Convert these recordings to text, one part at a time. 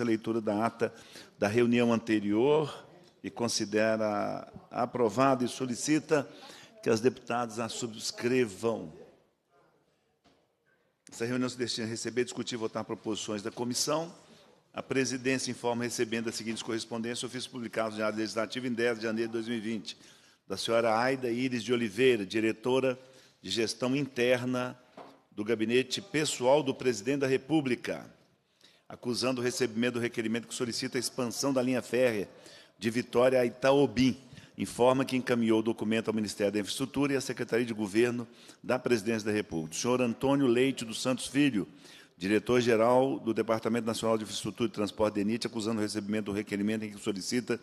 a leitura da ata da reunião anterior e considera aprovada e solicita que as deputadas a subscrevam. Essa reunião se destina a receber, discutir e votar proposições da comissão. A presidência informa recebendo as seguintes correspondências, ofício publicado no Diário Legislativo em 10 de janeiro de 2020, da senhora Aida Iris de Oliveira, diretora de gestão interna do gabinete pessoal do presidente da República acusando o recebimento do requerimento que solicita a expansão da linha férrea de Vitória a Itaobim. Informa que encaminhou o documento ao Ministério da Infraestrutura e à Secretaria de Governo da Presidência da República. O senhor Antônio Leite dos Santos Filho, diretor-geral do Departamento Nacional de Infraestrutura e Transporte DENIT, acusando o recebimento do requerimento em que solicita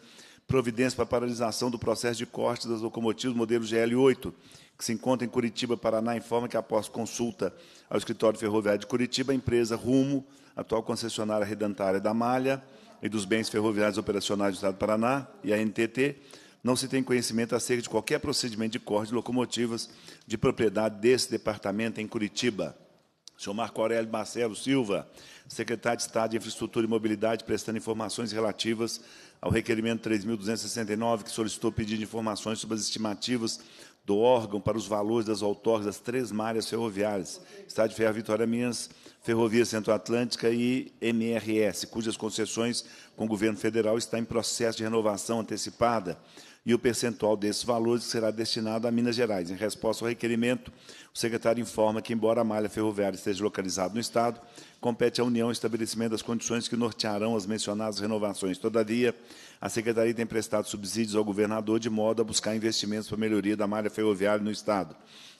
providência para paralisação do processo de corte das locomotivas modelo GL8 que se encontra em Curitiba, Paraná, informa que após consulta ao escritório ferroviário de Curitiba, a empresa Rumo, atual concessionária redentária da Malha e dos bens ferroviários operacionais do Estado do Paraná e a NTT, não se tem conhecimento acerca de qualquer procedimento de corte de locomotivas de propriedade desse departamento em Curitiba. senhor Marco Aurélio Marcelo Silva, secretário de Estado de Infraestrutura e Mobilidade, prestando informações relativas ao requerimento 3.269, que solicitou pedido de informações sobre as estimativas do órgão para os valores das outorgas das três malhas ferroviárias, Estado de Ferro Vitória Minas, Ferrovia Centro-Atlântica e MRS, cujas concessões com o governo federal está em processo de renovação antecipada e o percentual desses valores será destinado a Minas Gerais. Em resposta ao requerimento, o secretário informa que, embora a malha ferroviária esteja localizada no Estado, compete à União o estabelecimento das condições que nortearão as mencionadas renovações. Todavia, a Secretaria tem prestado subsídios ao governador de modo a buscar investimentos para melhoria da malha ferroviária no Estado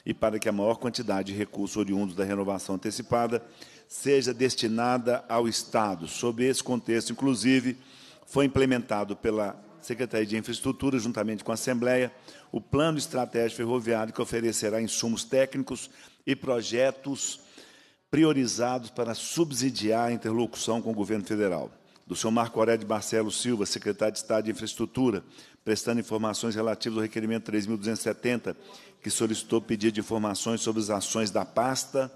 e para que a maior quantidade de recursos oriundos da renovação antecipada seja destinada ao Estado. Sob esse contexto, inclusive, foi implementado pela Secretaria de Infraestrutura, juntamente com a Assembleia, o Plano Estratégico Ferroviário, que oferecerá insumos técnicos e projetos priorizados para subsidiar a interlocução com o governo federal. Do senhor Marco Aurélio de Barcelos Silva, secretário de Estado de Infraestrutura, prestando informações relativas ao requerimento 3.270, que solicitou pedido de informações sobre as ações da pasta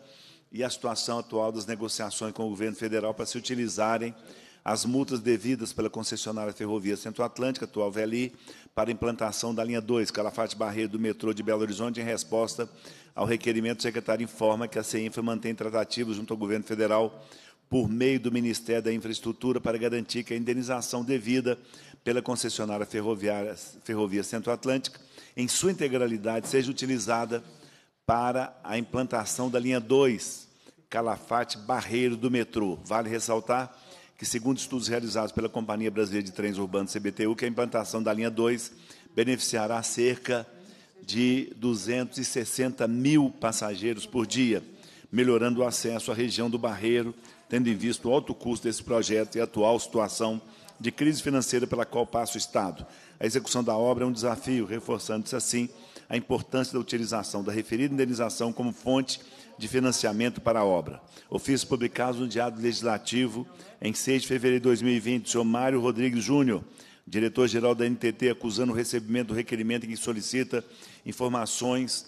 e a situação atual das negociações com o governo federal para se utilizarem as multas devidas pela concessionária Ferrovia Centro-Atlântica, atual VLI, para implantação da linha 2, Calafate Barreiro, do metrô de Belo Horizonte, em resposta ao requerimento, o secretário informa que a CEINFA mantém tratativos junto ao governo federal por meio do Ministério da Infraestrutura para garantir que a indenização devida pela concessionária ferroviária Ferrovia Centro-Atlântica, em sua integralidade, seja utilizada para a implantação da linha 2, Calafate-Barreiro do metrô. Vale ressaltar que, segundo estudos realizados pela Companhia Brasileira de Trens Urbanos, CBTU, que a implantação da linha 2 beneficiará cerca de 260 mil passageiros por dia, melhorando o acesso à região do Barreiro, tendo em vista o alto custo desse projeto e a atual situação de crise financeira pela qual passa o Estado. A execução da obra é um desafio, reforçando-se assim a importância da utilização da referida indenização como fonte de financiamento para a obra. Ofício publicado no Diário Legislativo em 6 de fevereiro de 2020, o senhor Mário Rodrigues Júnior, diretor-geral da NTT, acusando o recebimento do requerimento em que solicita informações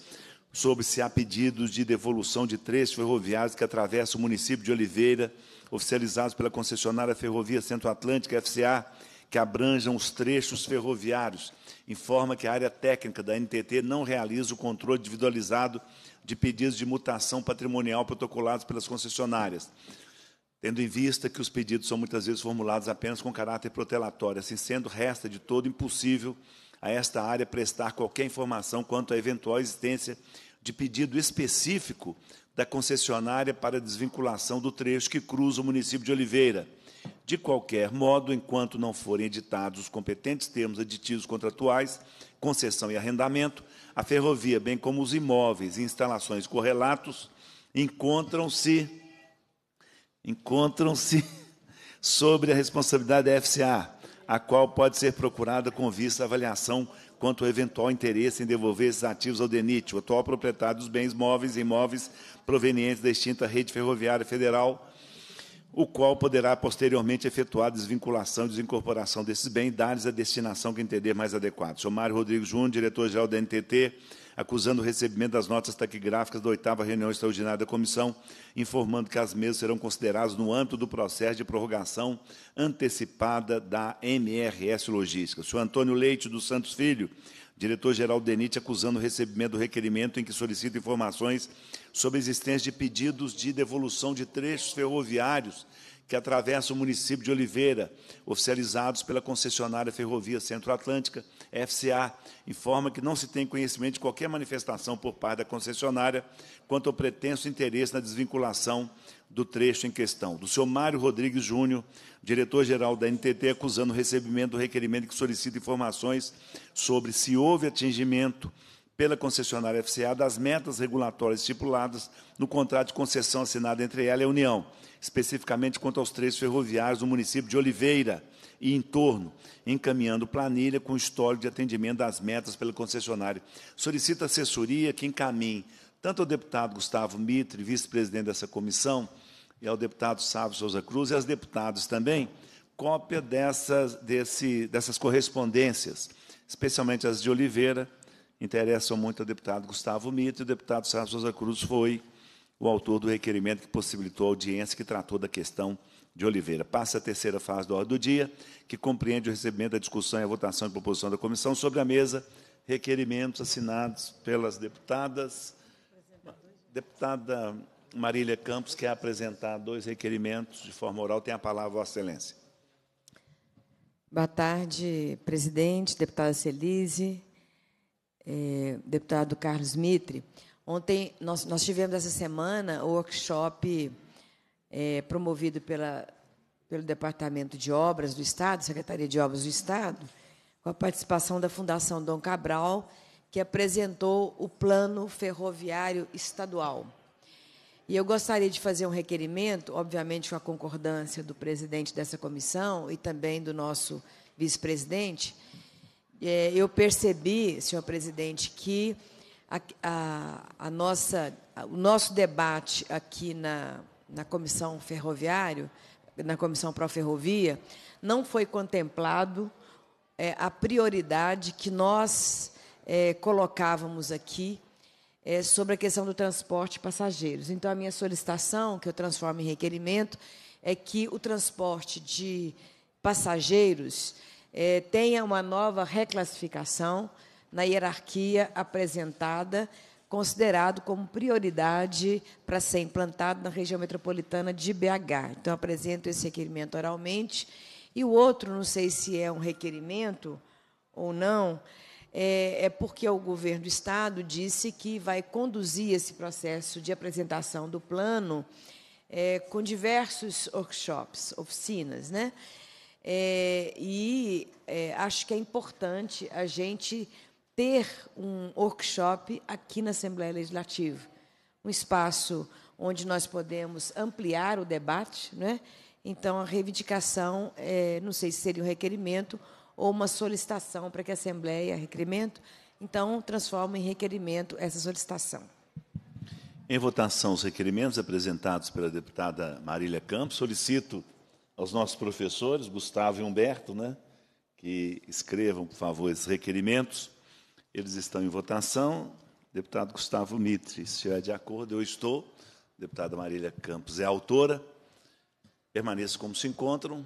sobre se há pedidos de devolução de trechos ferroviários que atravessam o município de Oliveira, oficializados pela concessionária Ferrovia Centro-Atlântica, FCA, que abranjam os trechos ferroviários. Informa que a área técnica da NTT não realiza o controle individualizado de pedidos de mutação patrimonial protocolados pelas concessionárias, tendo em vista que os pedidos são muitas vezes formulados apenas com caráter protelatório. Assim sendo, resta de todo impossível a esta área prestar qualquer informação quanto à eventual existência de pedido específico da concessionária para desvinculação do trecho que cruza o município de Oliveira. De qualquer modo, enquanto não forem editados os competentes termos aditivos contratuais, concessão e arrendamento, a ferrovia, bem como os imóveis e instalações correlatos, encontram-se encontram-se sobre a responsabilidade da FCA a qual pode ser procurada com vista à avaliação quanto ao eventual interesse em devolver esses ativos ao DENIT, o atual proprietário dos bens móveis e imóveis provenientes da extinta rede ferroviária federal, o qual poderá posteriormente efetuar a desvinculação e desincorporação desses bens, dados a destinação que entender mais adequada. Sou Mário Rodrigues Júnior, diretor-geral da NTT, acusando o recebimento das notas taquigráficas da oitava reunião extraordinária da comissão, informando que as mesmas serão consideradas no âmbito do processo de prorrogação antecipada da MRS Logística. O senhor Antônio Leite dos Santos Filho, diretor-geral do DENIT, acusando o recebimento do requerimento em que solicita informações sobre a existência de pedidos de devolução de trechos ferroviários que atravessa o município de Oliveira, oficializados pela concessionária Ferrovia Centro-Atlântica, FCA, informa que não se tem conhecimento de qualquer manifestação por parte da concessionária quanto ao pretenso interesse na desvinculação do trecho em questão. Do senhor Mário Rodrigues Júnior, diretor-geral da NTT, acusando o recebimento do requerimento que solicita informações sobre se houve atingimento pela concessionária FCA das metas regulatórias estipuladas no contrato de concessão assinado entre ela e a União, especificamente quanto aos trechos ferroviários do município de Oliveira e em torno, encaminhando planilha com histórico de atendimento das metas pela concessionária. Solicita assessoria que encaminhe tanto ao deputado Gustavo Mitre, vice-presidente dessa comissão, e ao deputado Sávio Souza Cruz e aos deputados também, cópia dessas, desse, dessas correspondências, especialmente as de Oliveira, interessam muito ao deputado Gustavo Mito, e o deputado Sérgio Souza Cruz foi o autor do requerimento que possibilitou a audiência que tratou da questão de Oliveira. Passa a terceira fase da ordem do dia, que compreende o recebimento, da discussão e a votação de proposição da comissão sobre a mesa, requerimentos assinados pelas deputadas. Deputada Marília Campos quer apresentar dois requerimentos de forma oral. Tem a palavra, Vossa Excelência. Boa tarde, presidente, deputada Celise, é, deputado Carlos Mitre. Ontem, nós, nós tivemos essa semana o workshop é, promovido pela, pelo Departamento de Obras do Estado, Secretaria de Obras do Estado, com a participação da Fundação Dom Cabral, que apresentou o Plano Ferroviário Estadual. E eu gostaria de fazer um requerimento, obviamente com a concordância do presidente dessa comissão e também do nosso vice-presidente, é, eu percebi, senhor presidente, que a, a, a nossa, o nosso debate aqui na, na comissão ferroviário, na comissão pró ferrovia, não foi contemplado é, a prioridade que nós é, colocávamos aqui é, sobre a questão do transporte de passageiros. Então, a minha solicitação, que eu transformo em requerimento, é que o transporte de passageiros é, tenha uma nova reclassificação na hierarquia apresentada, considerado como prioridade para ser implantado na região metropolitana de BH. Então, apresento esse requerimento oralmente. E o outro, não sei se é um requerimento ou não, é, é, porque o governo do Estado disse que vai conduzir esse processo de apresentação do plano é, com diversos workshops, oficinas, né? É, e é, acho que é importante a gente ter um workshop aqui na Assembleia Legislativa, um espaço onde nós podemos ampliar o debate, né? Então, a reivindicação, é, não sei se seria um requerimento ou uma solicitação para que a Assembleia requerimento. Então, transforma em requerimento essa solicitação. Em votação, os requerimentos apresentados pela deputada Marília Campos. Solicito aos nossos professores, Gustavo e Humberto, né, que escrevam, por favor, esses requerimentos. Eles estão em votação. Deputado Gustavo Mitre, se estiver de acordo, eu estou. Deputada Marília Campos é autora. Permaneça como se encontram.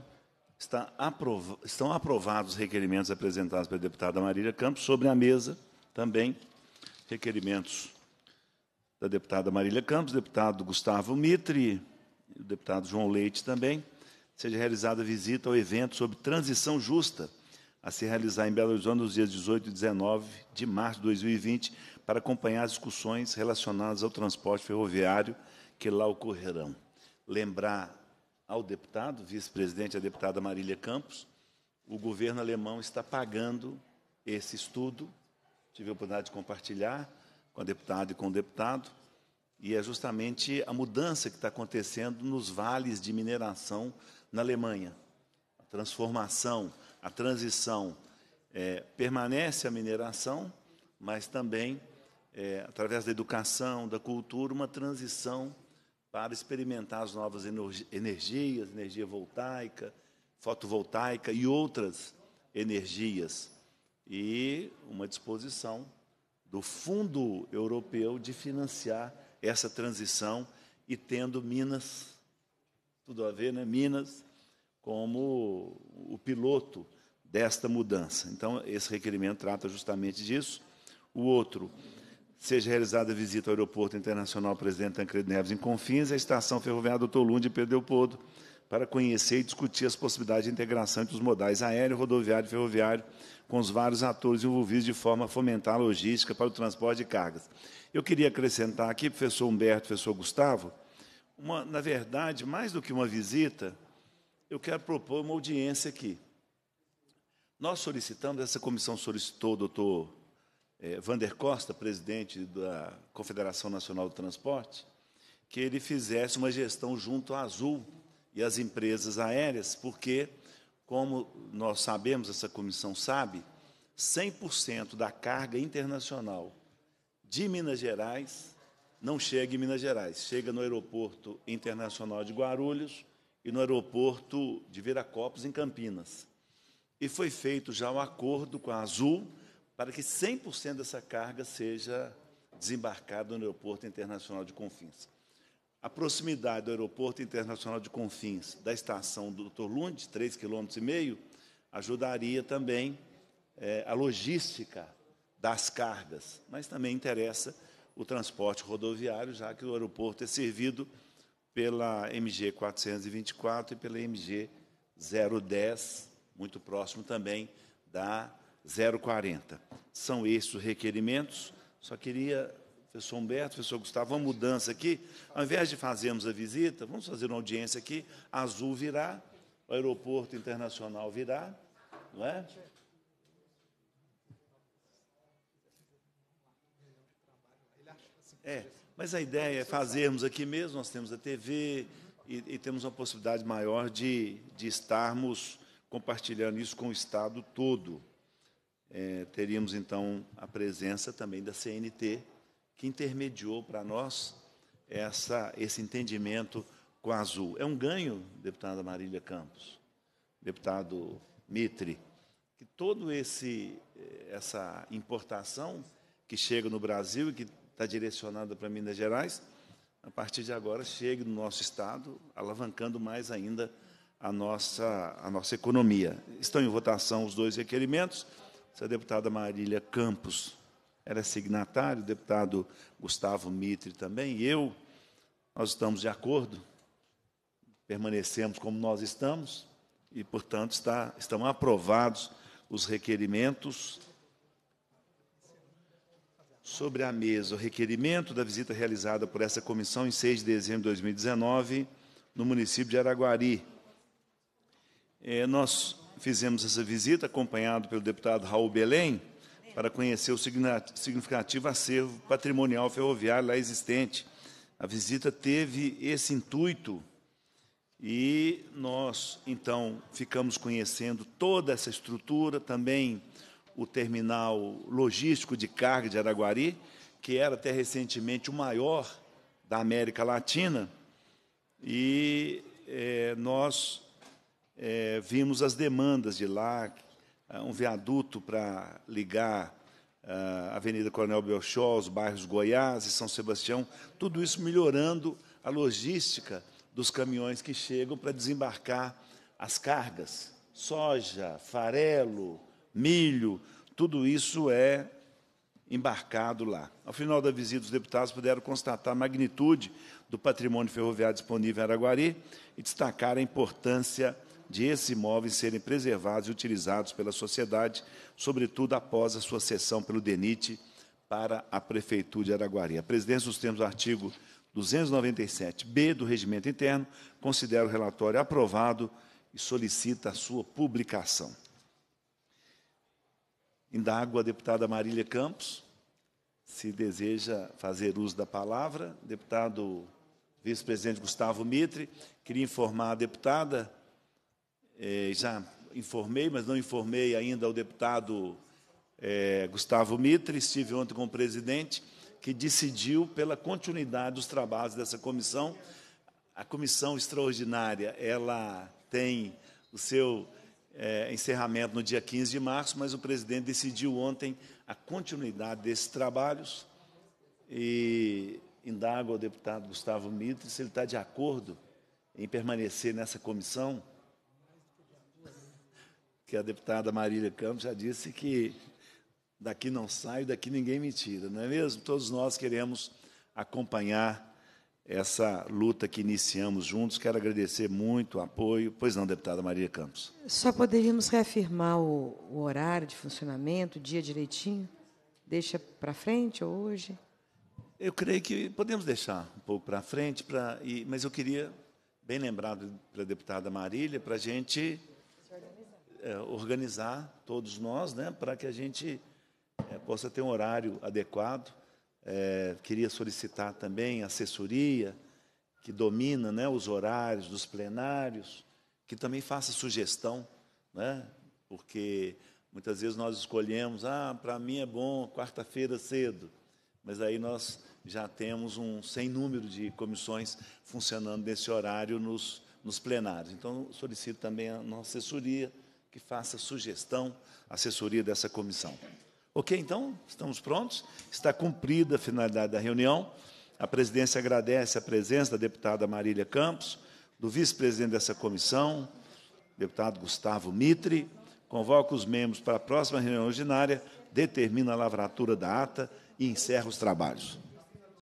Aprov... Estão aprovados os requerimentos apresentados pela deputada Marília Campos. Sobre a mesa, também, requerimentos da deputada Marília Campos, deputado Gustavo Mitre, o deputado João Leite também seja realizada visita ao evento sobre transição justa a se realizar em Belo Horizonte nos dias 18 e 19 de março de 2020 para acompanhar as discussões relacionadas ao transporte ferroviário que lá ocorrerão. Lembrar ao deputado, vice-presidente, a deputada Marília Campos, o governo alemão está pagando esse estudo, tive a oportunidade de compartilhar com a deputada e com o deputado, e é justamente a mudança que está acontecendo nos vales de mineração na Alemanha. A transformação, a transição. É, permanece a mineração, mas também, é, através da educação, da cultura, uma transição para experimentar as novas energias, energia voltaica, fotovoltaica e outras energias. E uma disposição do Fundo Europeu de financiar essa transição e tendo Minas, tudo a ver, né? Minas como o piloto desta mudança. Então, esse requerimento trata justamente disso. O outro, seja realizada a visita ao Aeroporto Internacional Presidente Tancredo Neves em Confins, a estação ferroviária do Tolunde e Pedro Podo para conhecer e discutir as possibilidades de integração entre os modais aéreo, rodoviário e ferroviário, com os vários atores envolvidos de forma a fomentar a logística para o transporte de cargas. Eu queria acrescentar aqui, professor Humberto, professor Gustavo, uma, na verdade, mais do que uma visita, eu quero propor uma audiência aqui. Nós solicitamos, essa comissão solicitou o doutor eh, Vander Costa, presidente da Confederação Nacional do Transporte, que ele fizesse uma gestão junto à Azul, e as empresas aéreas, porque, como nós sabemos, essa comissão sabe, 100% da carga internacional de Minas Gerais não chega em Minas Gerais, chega no Aeroporto Internacional de Guarulhos e no Aeroporto de Viracopos, em Campinas. E foi feito já um acordo com a Azul para que 100% dessa carga seja desembarcada no Aeroporto Internacional de Confins. A proximidade do Aeroporto Internacional de Confins da estação do Dr. Lund, 3,5 km, ajudaria também é, a logística das cargas, mas também interessa o transporte rodoviário, já que o aeroporto é servido pela MG 424 e pela MG 010, muito próximo também da 040. São esses os requerimentos. Só queria professor Humberto, professor Gustavo, uma mudança aqui. Ao invés de fazermos a visita, vamos fazer uma audiência aqui. A Azul virá, o aeroporto internacional virá, não é? É, mas a ideia é fazermos aqui mesmo, nós temos a TV e, e temos uma possibilidade maior de, de estarmos compartilhando isso com o Estado todo. É, teríamos, então, a presença também da CNT, que intermediou para nós essa, esse entendimento com a Azul. É um ganho, deputada Marília Campos, deputado Mitre, que todo esse eh, essa importação que chega no Brasil e que está direcionada para Minas Gerais, a partir de agora chegue no nosso estado, alavancando mais ainda a nossa a nossa economia. Estão em votação os dois requerimentos. Se a deputada Marília Campos era signatário, o deputado Gustavo Mitre também, e eu, nós estamos de acordo, permanecemos como nós estamos, e, portanto, está, estão aprovados os requerimentos sobre a mesa. O requerimento da visita realizada por essa comissão em 6 de dezembro de 2019, no município de Araguari. É, nós fizemos essa visita acompanhado pelo deputado Raul Belém, para conhecer o significativo acervo patrimonial ferroviário lá existente. A visita teve esse intuito e nós, então, ficamos conhecendo toda essa estrutura, também o terminal logístico de carga de Araguari, que era até recentemente o maior da América Latina, e é, nós é, vimos as demandas de lá, ah, um viaduto para ligar ah, a Avenida Coronel Belchó, os bairros Goiás e São Sebastião, tudo isso melhorando a logística dos caminhões que chegam para desembarcar as cargas. Soja, farelo, milho, tudo isso é embarcado lá. Ao final da visita, os deputados puderam constatar a magnitude do patrimônio ferroviário disponível em Araguari e destacar a importância de esses imóveis serem preservados e utilizados pela sociedade, sobretudo após a sua cessão pelo DENIT para a Prefeitura de Araguari. A presidência, nos termos do artigo 297-B do Regimento Interno, considera o relatório aprovado e solicita a sua publicação. Indago a deputada Marília Campos, se deseja fazer uso da palavra. Deputado vice-presidente Gustavo Mitre, queria informar a deputada é, já informei, mas não informei ainda ao deputado é, Gustavo Mitre, estive ontem com o presidente, que decidiu pela continuidade dos trabalhos dessa comissão. A comissão extraordinária, ela tem o seu é, encerramento no dia 15 de março, mas o presidente decidiu ontem a continuidade desses trabalhos e indago ao deputado Gustavo Mitre se ele está de acordo em permanecer nessa comissão que a deputada Marília Campos já disse que daqui não sai, daqui ninguém me tira, não é mesmo? Todos nós queremos acompanhar essa luta que iniciamos juntos. Quero agradecer muito o apoio. Pois não, deputada Marília Campos. Só poderíamos reafirmar o, o horário de funcionamento, o dia direitinho? Deixa para frente ou hoje? Eu creio que podemos deixar um pouco para frente, pra, e, mas eu queria, bem lembrado para a deputada Marília, para a gente é, organizar todos nós, né, para que a gente é, possa ter um horário adequado. É, queria solicitar também assessoria que domina, né, os horários dos plenários, que também faça sugestão, né, porque muitas vezes nós escolhemos, ah, para mim é bom quarta-feira cedo, mas aí nós já temos um sem número de comissões funcionando nesse horário nos nos plenários. Então, solicito também a nossa assessoria que faça sugestão assessoria dessa comissão. Ok, então, estamos prontos. Está cumprida a finalidade da reunião. A presidência agradece a presença da deputada Marília Campos, do vice-presidente dessa comissão, deputado Gustavo Mitre. Convoca os membros para a próxima reunião ordinária, determina a lavratura da ata e encerra os trabalhos.